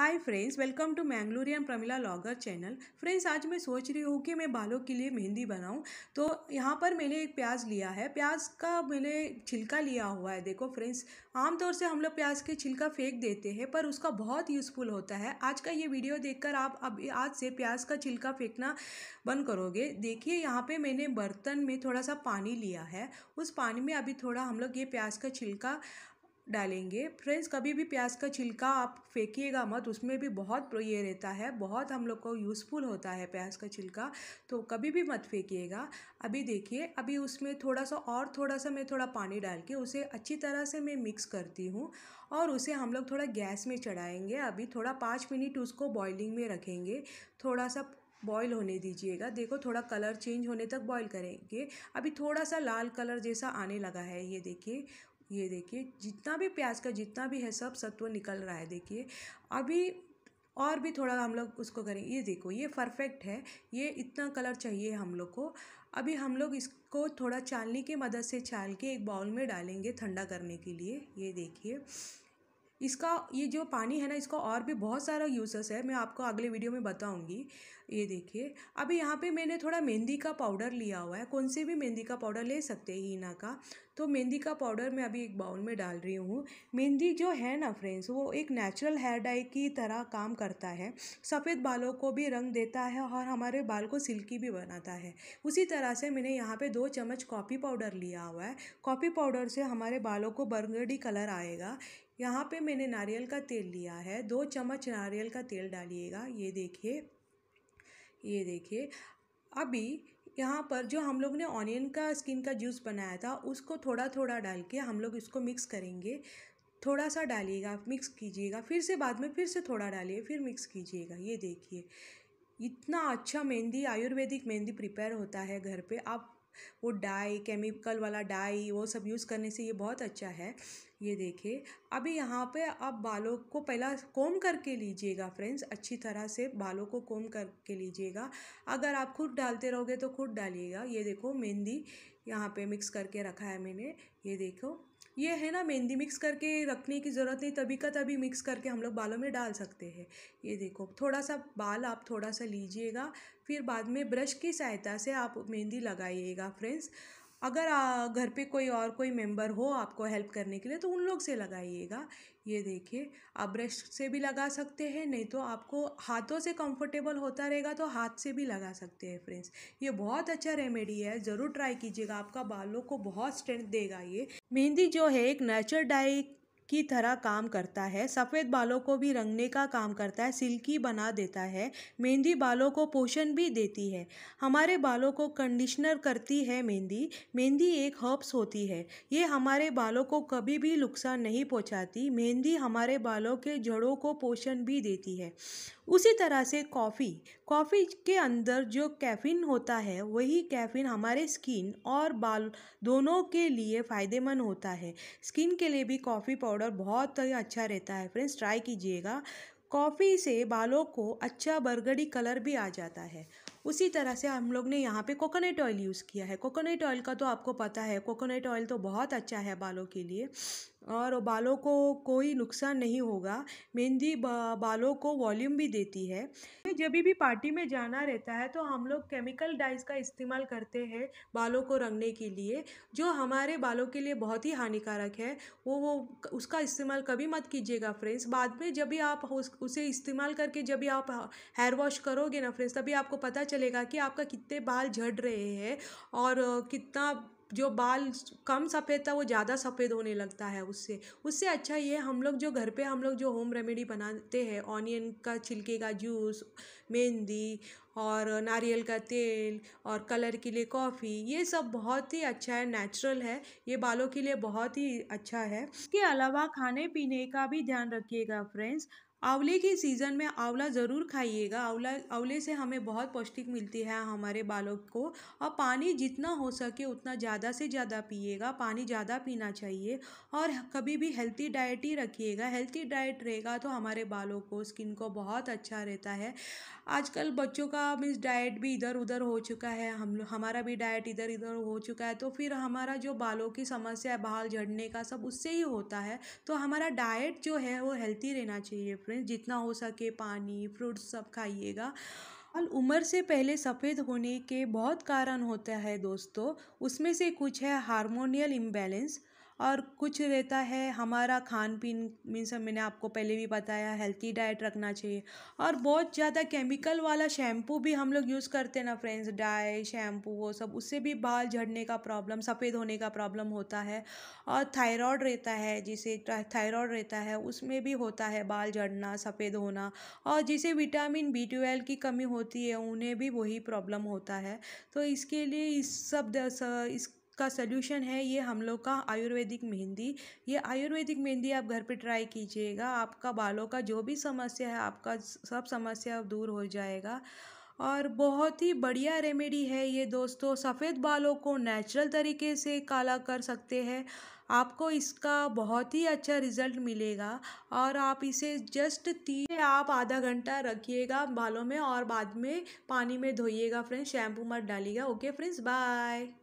hi friends welcome to Mangalorean and Pramila vlogger channel friends आज मैं सोच रही हूँ कि मैं बालों के लिए मेहंदी बनाऊँ तो यहाँ पर मैंने एक प्याज लिया है प्याज का मैंने छिलका लिया हुआ है देखो फ्रेंड्स आमतौर से हम लोग प्याज के छिलका फेंक देते हैं पर उसका बहुत यूज़फुल होता है आज का ये वीडियो देख आप अब आज से प्याज का छिलका फेंकना बंद करोगे देखिए यहाँ पर मैंने बर्तन में थोड़ा सा पानी लिया है उस पानी में अभी थोड़ा हम लोग ये प्याज का छिलका डालेंगे फ्रेंड्स कभी भी प्याज का छिलका आप फेंकिएगा मत उसमें भी बहुत ये रहता है बहुत हम लोग को यूज़फुल होता है प्याज का छिलका तो कभी भी मत फेंकिएगा अभी देखिए अभी उसमें थोड़ा सा और थोड़ा सा मैं थोड़ा पानी डाल के उसे अच्छी तरह से मैं मिक्स करती हूँ और उसे हम लोग थोड़ा गैस में चढ़ाएँगे अभी थोड़ा पाँच मिनट उसको बॉइलिंग में रखेंगे थोड़ा सा बॉईल होने दीजिएगा देखो थोड़ा कलर चेंज होने तक बॉईल करेंगे अभी थोड़ा सा लाल कलर जैसा आने लगा है ये देखिए ये देखिए जितना भी प्याज का जितना भी है सब सत्व निकल रहा है देखिए अभी और भी थोड़ा हम लोग उसको करें ये देखो ये परफेक्ट है ये इतना कलर चाहिए हम लोग को अभी हम लोग इसको थोड़ा चालनी की मदद से छाल के एक बाउल में डालेंगे ठंडा करने के लिए ये देखिए इसका ये जो पानी है ना इसका और भी बहुत सारा यूज़ेस है मैं आपको अगले वीडियो में बताऊँगी ये देखिए अभी यहाँ पे मैंने थोड़ा मेहंदी का पाउडर लिया हुआ है कौन से भी मेहंदी का पाउडर ले सकते हैं हीना का तो मेहंदी का पाउडर मैं अभी एक बाउल में डाल रही हूँ मेहंदी जो है ना फ्रेंड्स वो एक नेचुरल हेयर डाई की तरह काम करता है सफ़ेद बालों को भी रंग देता है और हमारे बाल को सिल्की भी बनाता है उसी तरह से मैंने यहाँ पर दो चम्मच कॉफ़ी पाउडर लिया हुआ है कॉफ़ी पाउडर से हमारे बालों को बर्गडी कलर आएगा यहाँ पे मैंने नारियल का तेल लिया है दो चम्मच नारियल का तेल डालिएगा ये देखिए ये देखिए अभी यहाँ पर जो हम लोग ने ऑनियन का स्किन का जूस बनाया था उसको थोड़ा थोड़ा डाल के हम लोग इसको मिक्स करेंगे थोड़ा सा डालिएगा मिक्स कीजिएगा फिर से बाद में फिर से थोड़ा डालिए फिर मिक्स कीजिएगा ये देखिए इतना अच्छा मेहंदी आयुर्वेदिक मेहंदी प्रिपेयर होता है घर पे आप वो डाई केमिकल वाला डाई वो सब यूज़ करने से ये बहुत अच्छा है ये देखिए अभी यहाँ पे आप बालों को पहला कोम करके लीजिएगा फ्रेंड्स अच्छी तरह से बालों को कोम करके लीजिएगा अगर आप खुद डालते रहोगे तो खुद डालिएगा ये देखो मेहंदी यहाँ पे मिक्स करके रखा है मैंने ये देखो ये है ना मेहंदी मिक्स करके रखने की ज़रूरत नहीं तभी का तभी मिक्स करके हम लोग बालों में डाल सकते हैं ये देखो थोड़ा सा बाल आप थोड़ा सा लीजिएगा फिर बाद में ब्रश की सहायता से आप मेहंदी लगाइएगा फ्रेंड्स अगर घर पे कोई और कोई मेंबर हो आपको हेल्प करने के लिए तो उन लोग से लगाइएगा ये देखिए आप ब्रश से भी लगा सकते हैं नहीं तो आपको हाथों से कंफर्टेबल होता रहेगा तो हाथ से भी लगा सकते हैं फ्रेंड्स ये बहुत अच्छा रेमेडी है ज़रूर ट्राई कीजिएगा आपका बालों को बहुत स्ट्रेंथ देगा ये मेहंदी जो है एक नेचर डाई की तरह काम करता है सफ़ेद बालों को भी रंगने का काम करता है सिल्की बना देता है मेहंदी बालों को पोषण भी देती है हमारे बालों को कंडीशनर करती है मेहंदी मेहंदी एक हर्ब्स होती है ये हमारे बालों को कभी भी नुकसान नहीं पहुँचाती मेहंदी हमारे बालों के जड़ों को पोषण भी देती है उसी तरह से कॉफ़ी कॉफ़ी के अंदर जो कैफ़ीन होता है वही कैफ़ीन हमारे स्किन और बाल दोनों के लिए फ़ायदेमंद होता है स्किन के लिए भी कॉफ़ी पाउडर बहुत ही अच्छा रहता है फ्रेंड्स ट्राई कीजिएगा कॉफ़ी से बालों को अच्छा बरगड़ी कलर भी आ जाता है उसी तरह से हम लोग ने यहाँ पे कोकोनट ऑयल यूज़ किया है कोकोनट ऑयल का तो आपको पता है कोकोनट ऑयल तो बहुत अच्छा है बालों के लिए और बालों को कोई नुकसान नहीं होगा मेहंदी बालों को वॉल्यूम भी देती है जब भी पार्टी में जाना रहता है तो हम लोग केमिकल डाइज का इस्तेमाल करते हैं बालों को रंगने के लिए जो हमारे बालों के लिए बहुत ही हानिकारक है वो वो उसका इस्तेमाल कभी मत कीजिएगा फ्रेंड्स बाद में जब भी आप उसे इस्तेमाल करके जब भी आप हेयर वॉश करोगे ना फ्रेंड्स तभी आपको पता चलेगा कि आपका कितने बाल झड़ रहे हैं और कितना जो बाल कम सफ़ेद था वो ज़्यादा सफ़ेद होने लगता है उससे उससे अच्छा ये हम लोग जो घर पे हम लोग जो होम रेमेडी बनाते हैं ऑनियन का छिलके का जूस मेहंदी और नारियल का तेल और कलर के लिए कॉफ़ी ये सब बहुत ही अच्छा है नेचुरल है ये बालों के लिए बहुत ही अच्छा है इसके अलावा खाने पीने का भी ध्यान रखिएगा फ्रेंड्स आंवले के सीज़न में आंवला ज़रूर खाइएगा आंवला आंवले से हमें बहुत पौष्टिक मिलती है हमारे बालों को और पानी जितना हो सके उतना ज़्यादा से ज़्यादा पिएगा पानी ज़्यादा पीना चाहिए और कभी भी हेल्थी डाइट ही रखिएगा हेल्थी डाइट रहेगा तो हमारे बालों को स्किन को बहुत अच्छा रहता है आजकल बच्चों का मिस डाइट भी इधर उधर हो चुका है हम हमारा भी डाइट इधर इधर हो चुका है तो फिर हमारा जो बालों की समस्या है बाल झड़ने का सब उससे ही होता है तो हमारा डाइट जो है वो हेल्थी रहना चाहिए फ्रेंड्स जितना हो सके पानी फ्रूट्स सब खाइएगा और उम्र से पहले सफ़ेद होने के बहुत कारण होता है दोस्तों उसमें से कुछ है हार्मोनियल इम्बैलेंस और कुछ रहता है हमारा खान पीन मीन्स मैंने आपको पहले भी बताया हेल्थी डाइट रखना चाहिए और बहुत ज़्यादा केमिकल वाला शैम्पू भी हम लोग यूज़ करते हैं ना फ्रेंड्स डाई शैम्पू वो सब उससे भी बाल झड़ने का प्रॉब्लम सफ़ेद होने का प्रॉब्लम होता है और थायराइड रहता है जिसे थायराइड रहता है उसमें भी होता है बाल झड़ना सफ़ेद होना और जिसे विटामिन बी ट्वेल्व की कमी होती है उन्हें भी वही प्रॉब्लम होता है तो इसके लिए इस सब इस का सोल्यूशन है ये हम लोग का आयुर्वेदिक मेहंदी ये आयुर्वेदिक मेहंदी आप घर पे ट्राई कीजिएगा आपका बालों का जो भी समस्या है आपका सब समस्या दूर हो जाएगा और बहुत ही बढ़िया रेमेडी है ये दोस्तों सफ़ेद बालों को नेचुरल तरीके से काला कर सकते हैं आपको इसका बहुत ही अच्छा रिजल्ट मिलेगा और आप इसे जस्ट तीन आप आधा घंटा रखिएगा बालों में और बाद में पानी में धोइएगा फ्रेंड्स शैम्पू मत डालिएगा ओके फ्रेंड्स बाय